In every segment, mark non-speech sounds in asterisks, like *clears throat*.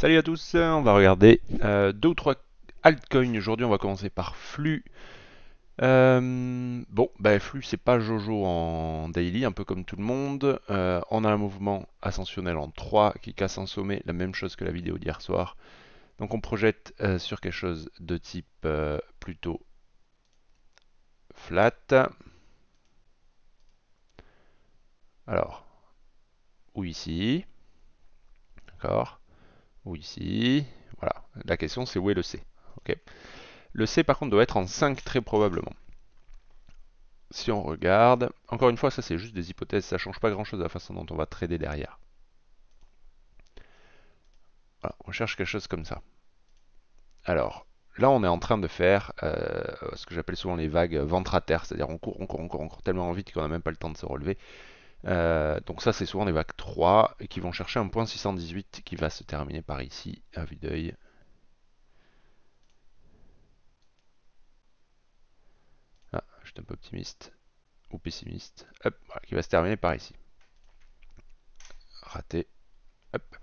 Salut à tous, on va regarder euh, deux ou trois altcoins aujourd'hui, on va commencer par Flux. Euh, bon, ben Flux c'est pas Jojo en daily, un peu comme tout le monde. Euh, on a un mouvement ascensionnel en 3 qui casse un sommet, la même chose que la vidéo d'hier soir. Donc on projette sur quelque chose de type plutôt flat. Alors, ou ici. D'accord ou ici. Voilà, la question c'est où est le C. Le C par contre doit être en 5 très probablement. Si on regarde, encore une fois ça c'est juste des hypothèses, ça change pas grand chose de la façon dont on va trader derrière. Voilà, on cherche quelque chose comme ça. Alors, là on est en train de faire euh, ce que j'appelle souvent les vagues ventre à terre, c'est-à-dire on court, on court, on court, on court tellement vite qu'on n'a même pas le temps de se relever. Euh, donc ça, c'est souvent des vagues 3 qui vont chercher un point 618 qui va se terminer par ici, à vue d'œil. Ah, je suis un peu optimiste ou pessimiste. Hop, voilà, qui va se terminer par ici. Raté. Hop.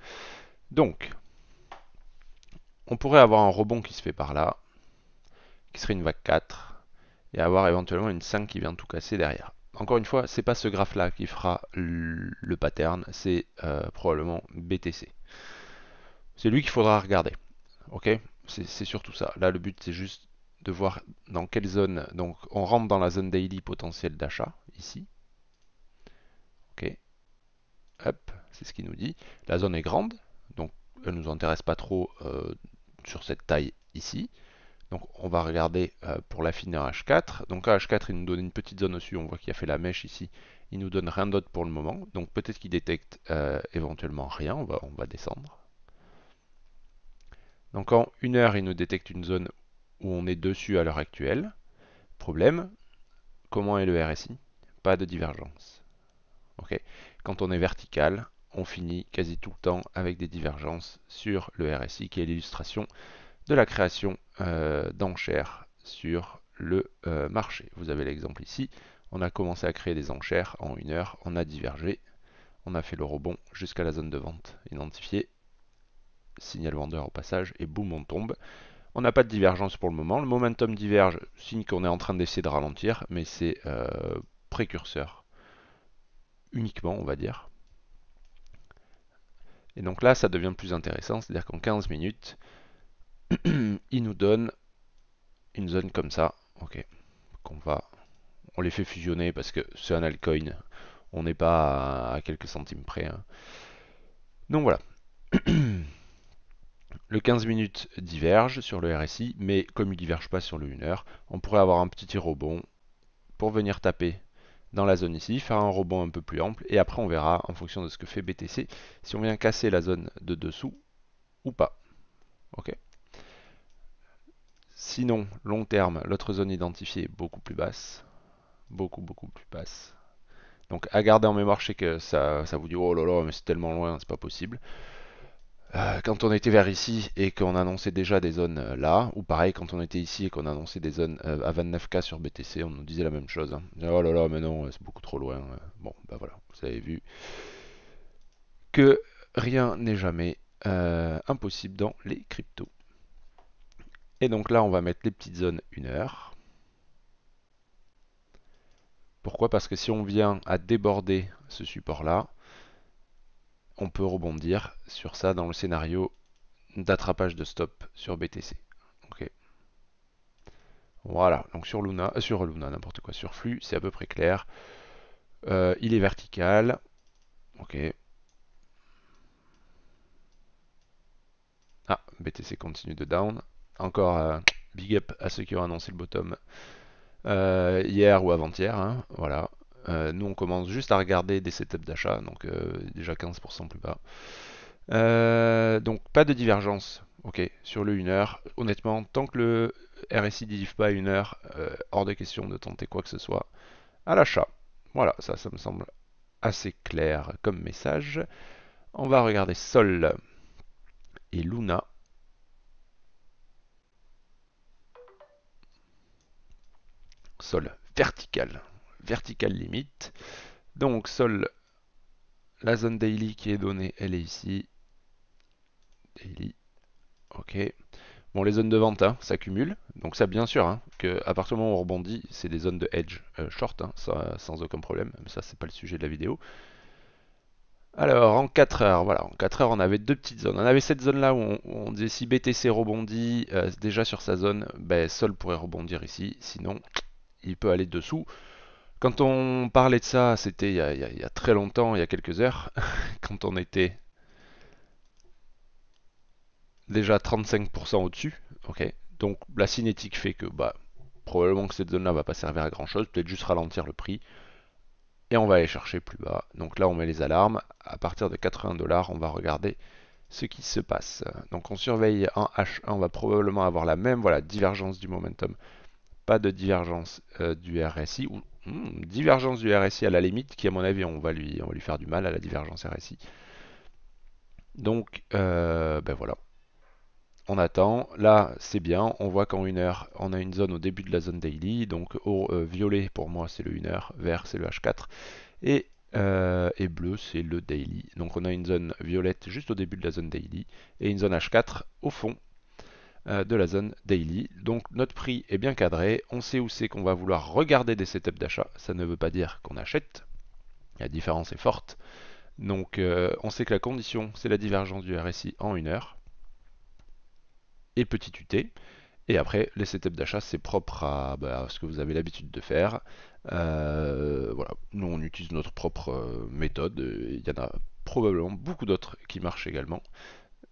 Donc, on pourrait avoir un rebond qui se fait par là, qui serait une vague 4, et avoir éventuellement une 5 qui vient tout casser derrière encore une fois, ce n'est pas ce graphe-là qui fera le pattern, c'est euh, probablement BTC. C'est lui qu'il faudra regarder. Ok C'est surtout ça. Là, le but, c'est juste de voir dans quelle zone. Donc, on rentre dans la zone daily potentielle d'achat, ici. Ok. Hop, c'est ce qu'il nous dit. La zone est grande, donc elle ne nous intéresse pas trop euh, sur cette taille ici. Donc on va regarder euh, pour pour l'affineur H4. Donc à H4, il nous donne une petite zone au-dessus, on voit qu'il a fait la mèche ici. Il nous donne rien d'autre pour le moment, donc peut-être qu'il détecte euh, éventuellement rien, on va, descendre. Donc en une heure, il nous détecte une zone où on est dessus à l'heure actuelle. Problème, comment est le RSI Pas de divergence. Ok. Quand on est vertical, on finit quasi tout le temps avec des divergences sur le RSI, qui est l'illustration de la création euh, d'enchères sur le euh, marché. Vous avez l'exemple ici. On a commencé à créer des enchères en une heure, on a divergé, on a fait le rebond jusqu'à la zone de vente identifiée, signal vendeur au passage, et boum, on tombe. On n'a pas de divergence pour le moment. Le momentum diverge, signe qu'on est en train d'essayer de ralentir, mais c'est euh, précurseur uniquement, on va dire. Et donc là, ça devient plus intéressant, c'est-à-dire qu'en 15 minutes, *clears throat* il nous donne une zone comme ça. Ok. Qu'on va. On les fait fusionner parce que c'est un altcoin. On n'est pas à quelques centimes près. Hein. Donc voilà. *clears throat* Le 15 minutes diverge sur le RSI, mais comme il diverge pas sur le 1 heure, on pourrait avoir un petit rebond pour venir taper dans la zone ici, faire un rebond un peu plus ample, et après on verra en fonction de ce que fait BTC si on vient casser la zone de dessous ou pas. Ok Sinon, long terme, l'autre zone identifiée est beaucoup plus basse. Beaucoup, beaucoup plus basse. Donc à garder en mémoire, je que ça, ça vous dit oh là là, mais c'est tellement loin, c'est pas possible. Euh, quand on était vers ici et qu'on annonçait déjà des zones euh, là, ou pareil, quand on était ici et qu'on annonçait des zones euh, à 29K sur BTC, on nous disait la même chose. Hein. Ah, oh là là, mais non, c'est beaucoup trop loin. Bon, ben voilà, vous avez vu que rien n'est jamais impossible dans les cryptos. Et donc là, on va mettre les petites zones 1 heure. Pourquoi Parce que si on vient à déborder ce support-là, on peut rebondir sur ça dans le scénario d'attrapage de stop sur BTC. Voilà, donc sur Luna, euh, sur Luna, n'importe quoi, sur flux, c'est à peu près clair. Euh, il est vertical. Ok. Ah, BTC continue de down. Encore euh, big up à ceux qui ont annoncé le bottom euh, hier ou avant-hier. Hein, voilà. Euh, nous, on commence juste à regarder des setups d'achat, donc déjà 15% plus bas. donc, pas de divergence ok, sur le 1h. Honnêtement, tant que le RSI ne pas à 1h, hors de question de tenter quoi que ce soit à l'achat. Voilà, ça, ça me semble assez clair comme message. On va regarder Sol et Luna. sol vertical. Vertical limite. Donc sol, la zone daily qui est donnée, elle est ici. Daily. Ok. Bon, les zones de vente hein, s'accumulent. Donc ça, bien sûr, hein, qu'à partir du moment où on rebondit, c'est des zones de edge euh, short, hein, ça, sans aucun problème. Mais ça, c'est pas le sujet de la vidéo. Alors, en 4 heures, voilà, en 4 heures, on avait deux petites zones. On avait cette zone-là où, on disait si BTC rebondit euh, déjà sur sa zone, ben, Sol pourrait rebondir ici. Sinon, il peut aller dessous. Quand on parlait de ça, c'était il, y a très longtemps, il y a quelques heures, *laughs* quand on était déjà 35% au-dessus. Ok, donc la cinétique fait que bah probablement que cette zone-là va pas servir à grand chose, peut-être juste ralentir le prix. Et on va aller chercher plus bas. Donc là on met les alarmes. À partir de 80 dollars, on va regarder ce qui se passe. Donc on surveille en H1, on va probablement avoir la même voilà, divergence du momentum pas de divergence euh, du RSI, ou hmm, divergence du RSI à la limite, qui à mon avis on va lui, on va lui faire du mal à la divergence RSI. Donc euh, ben voilà. On attend, là c'est bien, on voit qu'en une heure on a une zone au début de la zone daily, donc au, euh, violet pour moi c'est le 1 heure, vert c'est le H4, et et bleu c'est le daily. Donc on a une zone violette juste au début de la zone daily et une zone H4 au fond euh, de la zone daily. Donc notre prix est bien cadré, on sait où c'est qu'on va vouloir regarder des setups d'achat, ça ne veut pas dire qu'on achète, la différence est forte. Donc euh, on sait que la condition c'est la divergence du RSI en une heure, et petit UT, et après, les setups d'achat, c'est propre à, bah, ce que vous avez l'habitude de faire. Euh, voilà, nous on utilise notre propre méthode. Il y en a probablement beaucoup d'autres qui marchent également.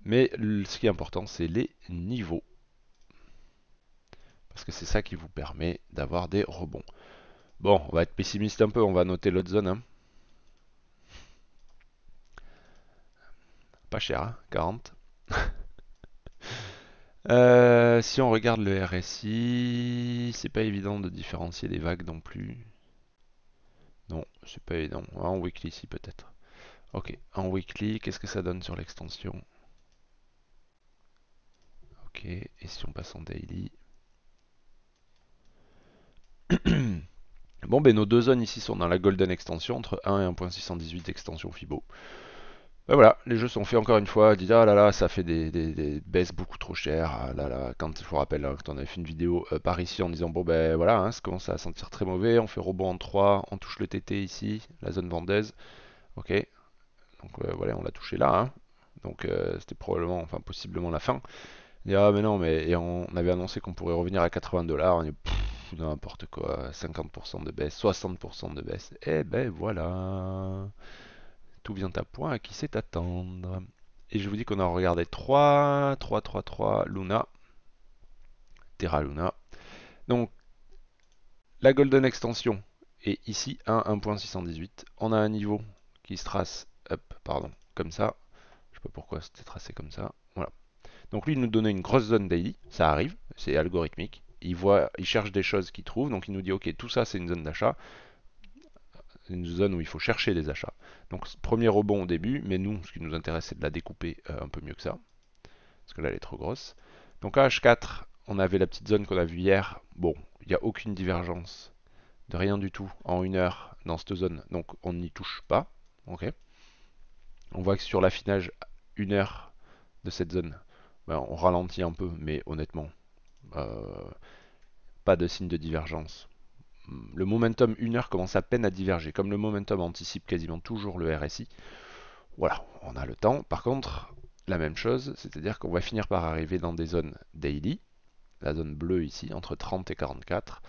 Mais ce qui est important, c'est les niveaux. Parce que c'est ça qui vous permet d'avoir des rebonds. Bon, on va être pessimiste un peu, on va noter l'autre zone. Hein. Pas cher, 40. Hein, *laughs* euh, si on regarde le RSI, c'est pas évident de différencier des vagues non plus. Non, c'est pas évident. En weekly, ici peut-être. Ok, en weekly, qu'est-ce que ça donne sur l'extension et si on passe en daily Bon, ben nos deux zones ici sont dans la golden extension, entre 1 et 1.618 extension FIBO. Ben voilà, les jeux sont faits encore une fois, dit ah là là, ça fait des, baisses beaucoup trop chères, ah là là, quand, je vous rappelle, hein, quand on avait fait une vidéo euh, par ici en disant, bon ben voilà, hein, ça commence à sentir très mauvais, on fait robot en 3, on touche le TT ici, la zone vendeuse. ok, donc euh, voilà, on l'a touché là, hein. donc euh, c'était probablement, enfin possiblement la fin, dit ah mais non mais on, avait annoncé qu'on pourrait revenir à 80 dollars, on dit n'importe quoi, 50% de baisse, 60% de baisse. Et eh ben voilà, tout vient à point, à qui sait attendre. Et je vous dis qu'on a regardé 3, 3, 3, 3, Luna, Terra Luna. Donc la Golden Extension est ici 1, 1.618. On a un niveau qui se trace, up, pardon, comme ça. Je sais pas pourquoi c'était tracé comme ça. Voilà. Donc lui, il nous donnait une grosse zone daily, ça arrive, c'est algorithmique. Il voit, il cherche des choses qu'il trouve, donc il nous dit ok, tout ça c'est une zone d'achat, une zone où il faut chercher des achats. Donc premier rebond au début, mais nous, ce qui nous intéresse, c'est de la découper euh, un peu mieux que ça, parce que là elle est trop grosse. Donc à H4, on avait la petite zone qu'on a vue hier. Bon, il n'y a aucune divergence de rien du tout en une heure dans cette zone, donc on n'y touche pas. ok on voit que sur l'affinage, une heure de cette zone, ben, on ralentit un peu, mais honnêtement, euh, pas de signe de divergence. Hmm, le momentum 1 heure commence à peine à diverger. Comme le momentum anticipe quasiment toujours le RSI, voilà, on a le temps. Par contre, la même chose, c'est-à-dire qu'on va finir par arriver dans des zones daily, la zone bleue ici, entre 30 et 44,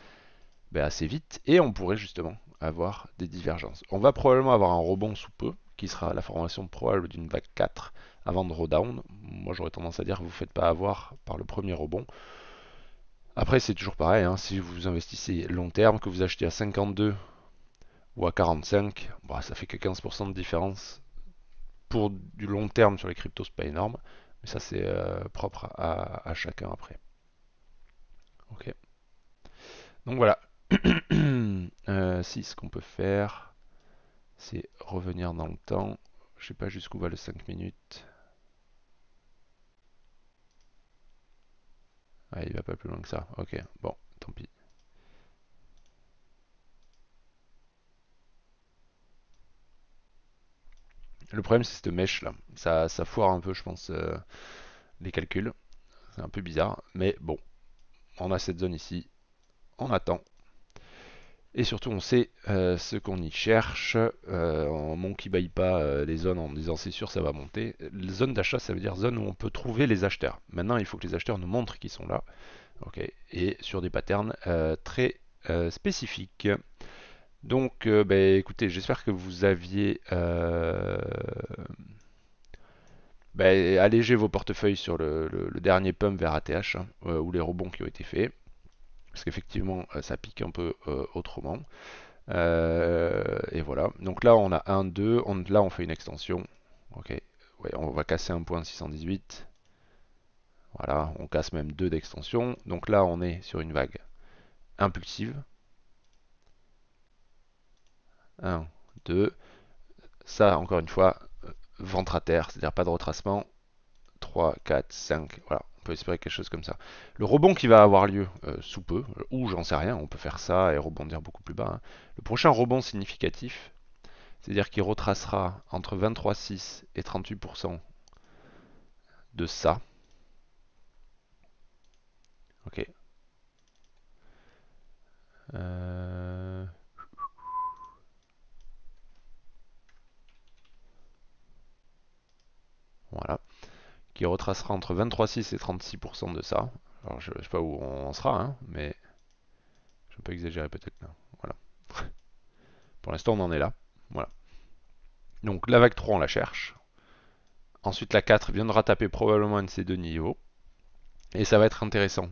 ben, assez vite, et on pourrait justement avoir des divergences. On va probablement avoir un rebond sous peu, qui sera la formation probable d'une vague 4, avant de redown. Moi j'aurais tendance à dire que vous ne faites pas avoir par le premier rebond. Après c'est toujours pareil, hein. si vous investissez long terme, que vous achetez à 52 ou à 45, bah, ça fait que 15% de différence. Pour du long terme sur les cryptos, c'est pas énorme, mais ça c'est euh, propre à, chacun après. Ok. Donc voilà. *coughs* Euh, si ce qu'on peut faire, c'est revenir dans le temps. Je sais pas jusqu'où va le 5 minutes. Ah, il va pas plus loin que ça. Ok, bon, tant pis. Le problème, c'est cette mèche là. Ça, ça foire un peu, je pense, euh, les calculs. C'est un peu bizarre, mais bon. On a cette zone ici. On attend. Et surtout, on sait euh, ce qu'on y cherche. Euh, on ne baille pas euh, les zones en disant c'est sûr ça va monter. Zone d'achat, ça veut dire zone où on peut trouver les acheteurs. Maintenant, il faut que les acheteurs nous montrent qu'ils sont là. ok Et sur des patterns euh, très spécifiques. Donc, ben, écoutez, j'espère que vous aviez... Ben, allégé vos portefeuilles sur le, dernier pump vers ATH hein, ou les rebonds qui ont été faits parce qu'effectivement euh, ça pique un peu euh, autrement. Euh, et voilà, donc là on a 1, 2, on, là on fait une extension, ok, ouais, on va casser un point 618, voilà, on casse même 2 d'extension, donc là on est sur une vague impulsive, 1, 2, ça encore une fois, ventre à terre, c'est-à-dire pas de retracement, 3, 4, 5, voilà, peut espérer quelque chose comme ça. Le rebond qui va avoir lieu euh, sous peu, ou j'en sais rien, on peut faire ça et rebondir beaucoup plus bas. Hein. Le prochain rebond significatif, c'est-à-dire qu'il retracera entre 23,6 et 38% de ça. Ok. Euh. Voilà qui retracera entre 23,6 et 36% de ça. Alors je, ne sais pas où on sera, hein, mais je peux exagérer peut-être Voilà. *laughs* Pour l'instant, on en est là. Voilà. Donc la vague 3, on la cherche. Ensuite, la 4 viendra taper probablement un de ces deux niveaux. Et ça va être intéressant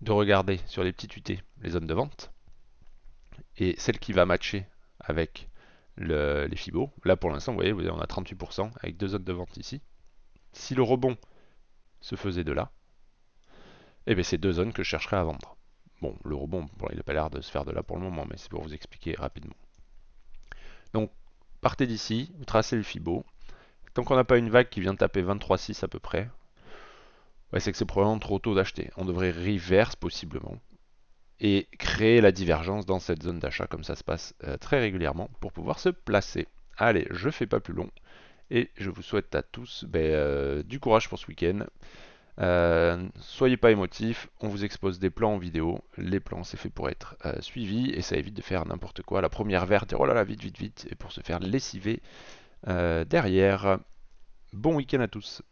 de regarder sur les petites UT les zones de vente. Et celle qui va matcher avec les FIBO. Là, pour l'instant, vous voyez, on a 38% avec deux zones de vente ici. Si le rebond se faisait de là, eh bien c'est deux zones que je chercherais à vendre. Bon, le rebond, il n'a pas l'air de se faire de là pour le moment, mais c'est pour vous expliquer rapidement. Donc, partez d'ici, vous tracez le FIBO. Tant qu'on n'a pas une vague qui vient taper 23,6 à peu près, c'est que c'est probablement trop tôt d'acheter. On devrait reverse possiblement et créer la divergence dans cette zone d'achat comme ça se passe euh, très régulièrement pour pouvoir se placer. Allez, je fais pas plus long. Et je vous souhaite à tous ben, euh, du courage pour ce week-end. Euh, soyez pas émotifs, on vous expose des plans en vidéo. Les plans, c'est fait pour être euh, suivi et ça évite de faire n'importe quoi. La première verte, et oh là là, vite, vite, vite, et pour se faire lessiver derrière. Bon week-end à tous.